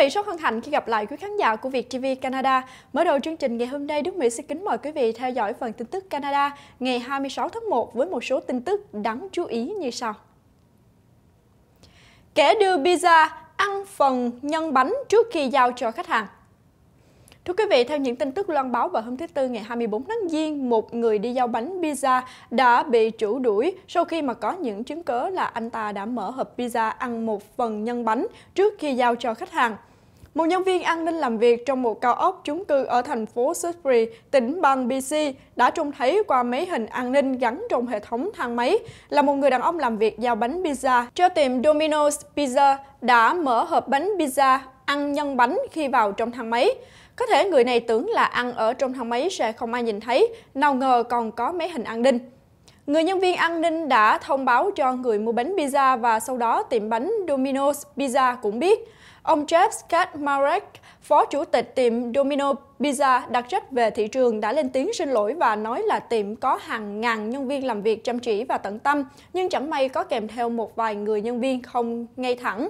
vị rất hân hạnh khi gặp lại quý khán giả của Việt TV Canada. Mở đầu chương trình ngày hôm nay, Đức Mỹ xin kính mời quý vị theo dõi phần tin tức Canada ngày 26 tháng 1 với một số tin tức đáng chú ý như sau. Kẻ đưa pizza ăn phần nhân bánh trước khi giao cho khách hàng. Thưa quý vị, theo những tin tức loan báo vào hôm thứ Tư ngày 24 tháng Giêng, một người đi giao bánh pizza đã bị chủ đuổi sau khi mà có những chứng cớ là anh ta đã mở hộp pizza ăn một phần nhân bánh trước khi giao cho khách hàng. Một nhân viên an ninh làm việc trong một cao ốc chung cư ở thành phố Sudbury, tỉnh bang BC đã trông thấy qua mấy hình an ninh gắn trong hệ thống thang máy là một người đàn ông làm việc giao bánh pizza cho tiệm Domino's Pizza đã mở hộp bánh pizza ăn nhân bánh khi vào trong thang máy. Có thể người này tưởng là ăn ở trong thang máy sẽ không ai nhìn thấy, nào ngờ còn có mấy hình an ninh. Người nhân viên an ninh đã thông báo cho người mua bánh pizza và sau đó tiệm bánh Domino's Pizza cũng biết. Ông Jeff Kaczmarek, phó chủ tịch tiệm Domino Pizza đặc trách về thị trường đã lên tiếng xin lỗi và nói là tiệm có hàng ngàn nhân viên làm việc chăm chỉ và tận tâm, nhưng chẳng may có kèm theo một vài người nhân viên không ngay thẳng.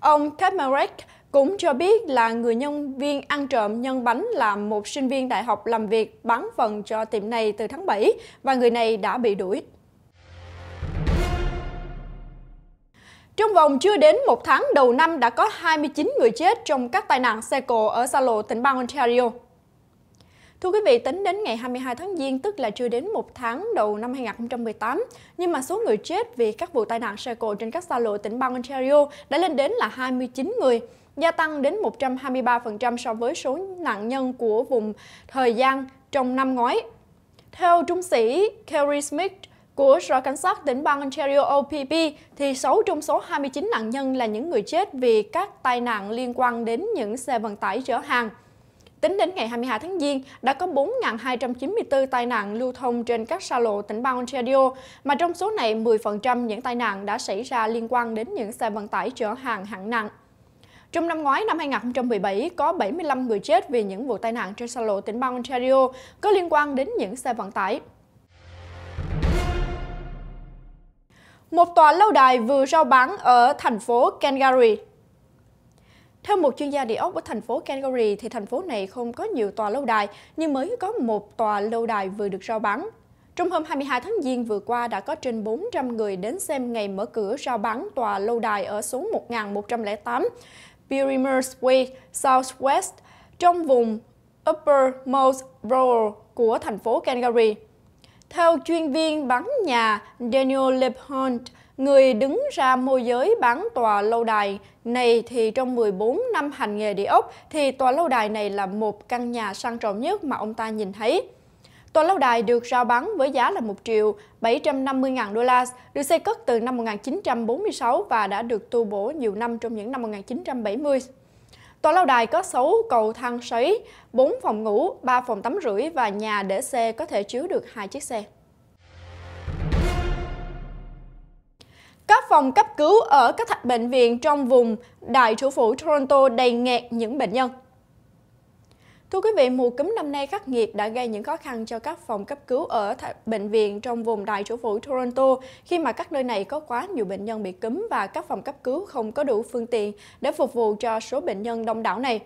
Ông Kaczmarek cũng cho biết là người nhân viên ăn trộm nhân bánh là một sinh viên đại học làm việc bán phần cho tiệm này từ tháng 7 và người này đã bị đuổi. Trong vòng chưa đến một tháng đầu năm đã có 29 người chết trong các tai nạn xe cộ ở xa lộ tỉnh bang Ontario. Thưa quý vị, tính đến ngày 22 tháng Giêng, tức là chưa đến một tháng đầu năm 2018, nhưng mà số người chết vì các vụ tai nạn xe cộ trên các xa lộ tỉnh bang Ontario đã lên đến là 29 người, gia tăng đến 123% so với số nạn nhân của vùng thời gian trong năm ngoái. Theo trung sĩ Kerry Smith, của Sở Cảnh sát tỉnh bang Ontario OPP thì 6 trong số 29 nạn nhân là những người chết vì các tai nạn liên quan đến những xe vận tải chở hàng. Tính đến ngày 22 tháng Giêng, đã có 4.294 tai nạn lưu thông trên các xa lộ tỉnh bang Ontario, mà trong số này 10% những tai nạn đã xảy ra liên quan đến những xe vận tải chở hàng hạng nặng. Trong năm ngoái, năm 2017, có 75 người chết vì những vụ tai nạn trên xa lộ tỉnh bang Ontario có liên quan đến những xe vận tải. một tòa lâu đài vừa rao bán ở thành phố Calgary. Theo một chuyên gia địa ốc ở thành phố Calgary thì thành phố này không có nhiều tòa lâu đài nhưng mới có một tòa lâu đài vừa được rao bán. Trong hôm 22 tháng Giêng vừa qua đã có trên 400 người đến xem ngày mở cửa rao bán tòa lâu đài ở số 1108 Pyramers Way, Southwest trong vùng Upper Mount Royal của thành phố Calgary. Theo chuyên viên bán nhà Daniel LePont, người đứng ra môi giới bán tòa lâu đài này thì trong 14 năm hành nghề địa ốc thì tòa lâu đài này là một căn nhà sang trọng nhất mà ông ta nhìn thấy. Tòa lâu đài được rao bán với giá là 1 triệu 750 ngàn đô la, được xây cất từ năm 1946 và đã được tu bổ nhiều năm trong những năm 1970. Tòa lâu đài có 6 cầu thang sấy, 4 phòng ngủ, 3 phòng tắm rưỡi và nhà để xe có thể chứa được hai chiếc xe. Các phòng cấp cứu ở các bệnh viện trong vùng đại thủ phủ Toronto đầy nghẹt những bệnh nhân. Thưa quý vị, mùa cúm năm nay khắc nghiệt đã gây những khó khăn cho các phòng cấp cứu ở bệnh viện trong vùng đại chủ phủ Toronto khi mà các nơi này có quá nhiều bệnh nhân bị cúm và các phòng cấp cứu không có đủ phương tiện để phục vụ cho số bệnh nhân đông đảo này.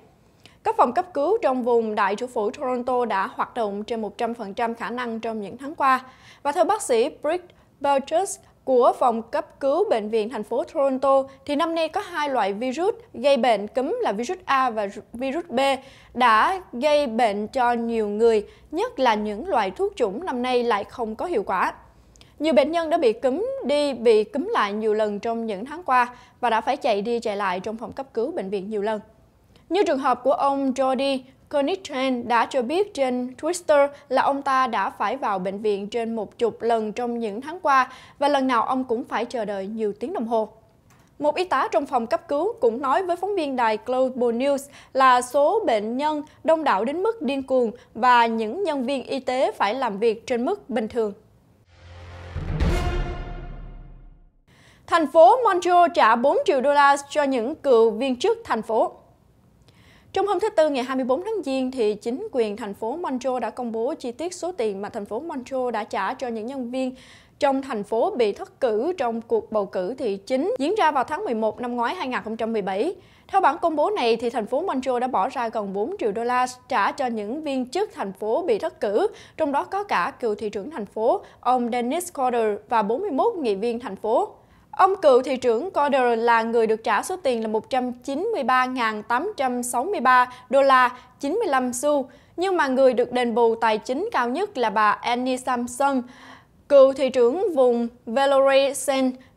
Các phòng cấp cứu trong vùng đại chủ phủ Toronto đã hoạt động trên 100% khả năng trong những tháng qua. Và theo bác sĩ Britt Belchus, của phòng cấp cứu bệnh viện thành phố Toronto thì năm nay có hai loại virus gây bệnh cúm là virus A và virus B đã gây bệnh cho nhiều người, nhất là những loại thuốc chủng năm nay lại không có hiệu quả. Nhiều bệnh nhân đã bị cúm đi, bị cúm lại nhiều lần trong những tháng qua và đã phải chạy đi chạy lại trong phòng cấp cứu bệnh viện nhiều lần. Như trường hợp của ông Jody, Konigsheim đã cho biết trên Twitter là ông ta đã phải vào bệnh viện trên một chục lần trong những tháng qua và lần nào ông cũng phải chờ đợi nhiều tiếng đồng hồ. Một y tá trong phòng cấp cứu cũng nói với phóng viên đài Global News là số bệnh nhân đông đảo đến mức điên cuồng và những nhân viên y tế phải làm việc trên mức bình thường. Thành phố Montreal trả 4 triệu đô la cho những cựu viên chức thành phố. Trong hôm thứ Tư ngày 24 tháng Giêng, thì chính quyền thành phố Montreal đã công bố chi tiết số tiền mà thành phố Montreal đã trả cho những nhân viên trong thành phố bị thất cử trong cuộc bầu cử thị chính diễn ra vào tháng 11 năm ngoái 2017. Theo bản công bố này, thì thành phố Montreal đã bỏ ra gần 4 triệu đô la trả cho những viên chức thành phố bị thất cử, trong đó có cả cựu thị trưởng thành phố, ông Dennis Corder và 41 nghị viên thành phố. Ông cựu thị trưởng Corder là người được trả số tiền là 193.863 đô la 95 xu, nhưng mà người được đền bù tài chính cao nhất là bà Annie Sampson, cựu thị trưởng vùng Valerie St.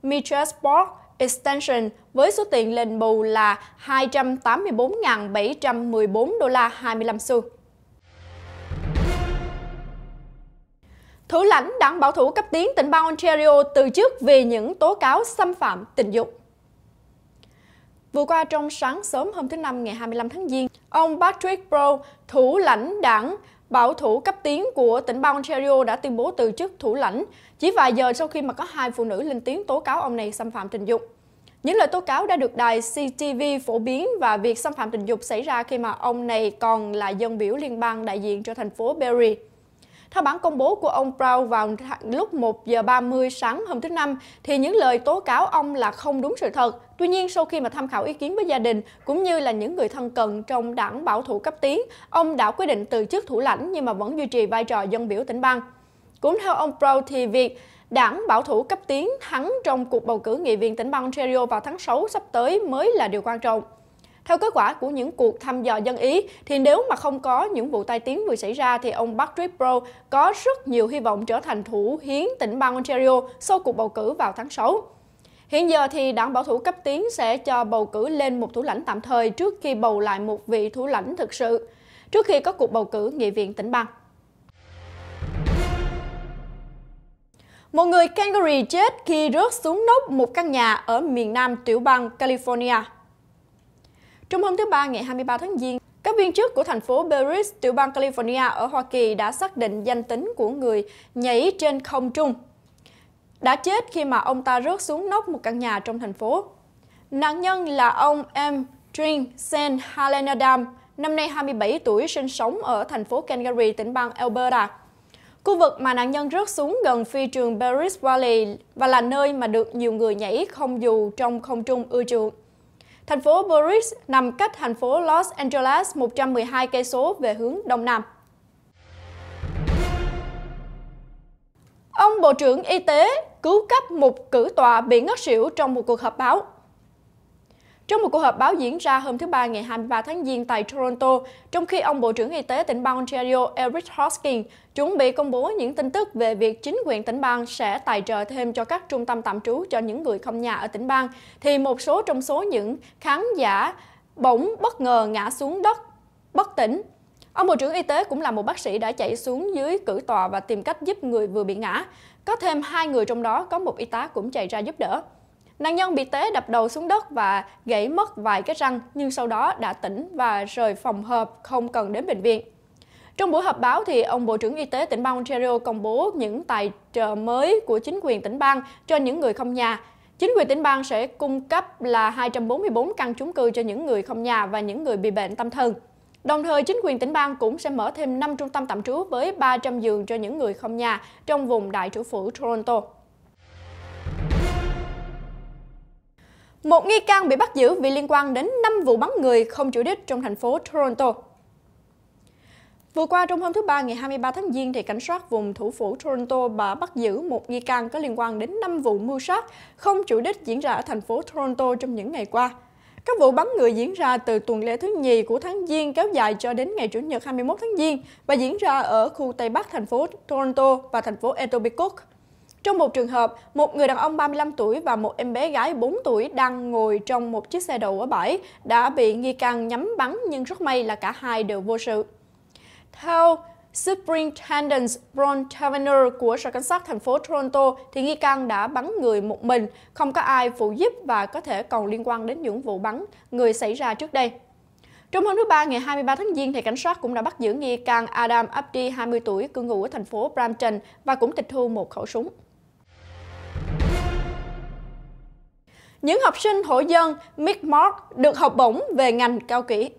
Petersburg Extension với số tiền đền bù là 284.714 đô la 25 xu. thủ lãnh đảng bảo thủ cấp tiến tỉnh bang Ontario từ chức vì những tố cáo xâm phạm tình dục. Vừa qua trong sáng sớm hôm thứ Năm ngày 25 tháng Giêng, ông Patrick Pro, thủ lãnh đảng bảo thủ cấp tiến của tỉnh bang Ontario đã tuyên bố từ chức thủ lãnh chỉ vài giờ sau khi mà có hai phụ nữ lên tiếng tố cáo ông này xâm phạm tình dục. Những lời tố cáo đã được đài CTV phổ biến và việc xâm phạm tình dục xảy ra khi mà ông này còn là dân biểu liên bang đại diện cho thành phố Barrie. Theo bản công bố của ông Brown vào lúc 1 giờ 30 sáng hôm thứ Năm, thì những lời tố cáo ông là không đúng sự thật. Tuy nhiên, sau khi mà tham khảo ý kiến với gia đình cũng như là những người thân cận trong đảng bảo thủ cấp tiến, ông đã quyết định từ chức thủ lãnh nhưng mà vẫn duy trì vai trò dân biểu tỉnh bang. Cũng theo ông Brown thì việc Đảng bảo thủ cấp tiến thắng trong cuộc bầu cử nghị viện tỉnh bang Ontario vào tháng 6 sắp tới mới là điều quan trọng. Theo kết quả của những cuộc thăm dò dân Ý, thì nếu mà không có những vụ tai tiếng vừa xảy ra thì ông Patrick Pro có rất nhiều hy vọng trở thành thủ hiến tỉnh bang Ontario sau cuộc bầu cử vào tháng 6. Hiện giờ thì đảng bảo thủ cấp tiến sẽ cho bầu cử lên một thủ lãnh tạm thời trước khi bầu lại một vị thủ lãnh thực sự, trước khi có cuộc bầu cử nghị viện tỉnh bang. Một người kangaroo chết khi rớt xuống nóc một căn nhà ở miền nam tiểu bang California. Trong hôm thứ Ba ngày 23 tháng Giêng, các viên chức của thành phố Paris, tiểu bang California ở Hoa Kỳ đã xác định danh tính của người nhảy trên không trung. Đã chết khi mà ông ta rớt xuống nóc một căn nhà trong thành phố. Nạn nhân là ông M. Trinh Sen Halenadam, năm nay 27 tuổi, sinh sống ở thành phố Calgary, tỉnh bang Alberta. Khu vực mà nạn nhân rớt xuống gần phi trường Paris Valley và là nơi mà được nhiều người nhảy không dù trong không trung ưa chuộng. Thành phố Boris nằm cách thành phố Los Angeles 112 cây số về hướng đông nam. Ông Bộ trưởng Y tế cứu cấp một cử tòa bị ngất xỉu trong một cuộc họp báo. Trong một cuộc họp báo diễn ra hôm thứ Ba ngày 23 tháng Giêng tại Toronto, trong khi ông Bộ trưởng Y tế tỉnh bang Ontario Eric Hoskins chuẩn bị công bố những tin tức về việc chính quyền tỉnh bang sẽ tài trợ thêm cho các trung tâm tạm trú cho những người không nhà ở tỉnh bang, thì một số trong số những khán giả bỗng bất ngờ ngã xuống đất, bất tỉnh Ông Bộ trưởng Y tế cũng là một bác sĩ đã chạy xuống dưới cử tòa và tìm cách giúp người vừa bị ngã. Có thêm hai người trong đó có một y tá cũng chạy ra giúp đỡ. Nạn nhân bị Tế đập đầu xuống đất và gãy mất vài cái răng nhưng sau đó đã tỉnh và rời phòng hợp không cần đến bệnh viện. Trong buổi họp báo, thì ông Bộ trưởng Y tế tỉnh bang Ontario công bố những tài trợ mới của chính quyền tỉnh bang cho những người không nhà. Chính quyền tỉnh bang sẽ cung cấp là 244 căn chung cư cho những người không nhà và những người bị bệnh tâm thần. Đồng thời, chính quyền tỉnh bang cũng sẽ mở thêm 5 trung tâm tạm trú với 300 giường cho những người không nhà trong vùng đại thủ phủ Toronto. Một nghi can bị bắt giữ vì liên quan đến 5 vụ bắn người không chủ đích trong thành phố Toronto. Vừa qua trong hôm thứ Ba ngày 23 tháng Giêng, thì cảnh sát vùng thủ phủ Toronto đã bắt giữ một nghi can có liên quan đến 5 vụ mưu sát không chủ đích diễn ra ở thành phố Toronto trong những ngày qua. Các vụ bắn người diễn ra từ tuần lễ thứ nhì của tháng Giêng kéo dài cho đến ngày Chủ nhật 21 tháng Giêng và diễn ra ở khu Tây Bắc thành phố Toronto và thành phố Etobicoke. Trong một trường hợp, một người đàn ông 35 tuổi và một em bé gái 4 tuổi đang ngồi trong một chiếc xe đậu ở bãi đã bị nghi can nhắm bắn nhưng rất may là cả hai đều vô sự. Theo Superintendent Ron Taverner của Sở Cảnh sát thành phố Toronto thì nghi can đã bắn người một mình, không có ai phụ giúp và có thể còn liên quan đến những vụ bắn người xảy ra trước đây. Trong hôm thứ Ba ngày 23 tháng Giêng, thì cảnh sát cũng đã bắt giữ nghi can Adam Abdi, 20 tuổi, cư ngụ ở thành phố Brampton và cũng tịch thu một khẩu súng. những học sinh hộ dân Mi'kmaq được học bổng về ngành cao kỹ.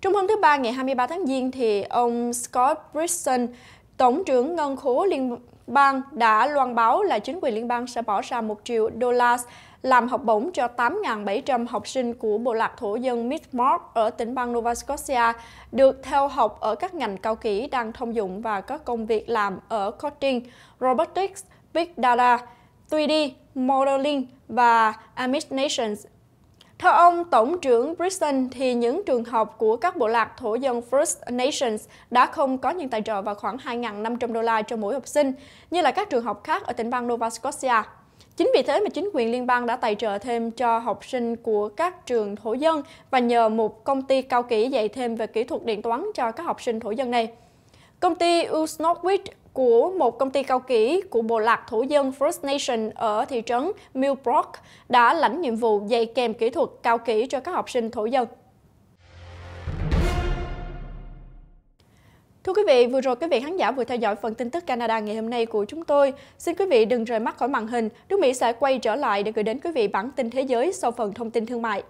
Trong hôm thứ Ba ngày 23 tháng Giêng, thì ông Scott Brisson, Tổng trưởng Ngân khố Liên bang đã loan báo là chính quyền liên bang sẽ bỏ ra 1 triệu đô la làm học bổng cho 8.700 học sinh của bộ lạc thổ dân Mi'kmaq ở tỉnh bang Nova Scotia được theo học ở các ngành cao kỹ đang thông dụng và có công việc làm ở coding, robotics, big data, 3D, Modeling và Amish Nations. Theo ông Tổng trưởng Brisson thì những trường học của các bộ lạc thổ dân First Nations đã không có những tài trợ vào khoảng 2.500 đô la cho mỗi học sinh, như là các trường học khác ở tỉnh bang Nova Scotia. Chính vì thế mà chính quyền liên bang đã tài trợ thêm cho học sinh của các trường thổ dân và nhờ một công ty cao kỹ dạy thêm về kỹ thuật điện toán cho các học sinh thổ dân này. Công ty Usnowitz của một công ty cao kỹ của bộ lạc thổ dân First Nation ở thị trấn Millbrook đã lãnh nhiệm vụ dạy kèm kỹ thuật cao kỹ cho các học sinh thổ dân. Thưa quý vị, vừa rồi quý vị khán giả vừa theo dõi phần tin tức Canada ngày hôm nay của chúng tôi. Xin quý vị đừng rời mắt khỏi màn hình, nước Mỹ sẽ quay trở lại để gửi đến quý vị bản tin thế giới sau phần thông tin thương mại.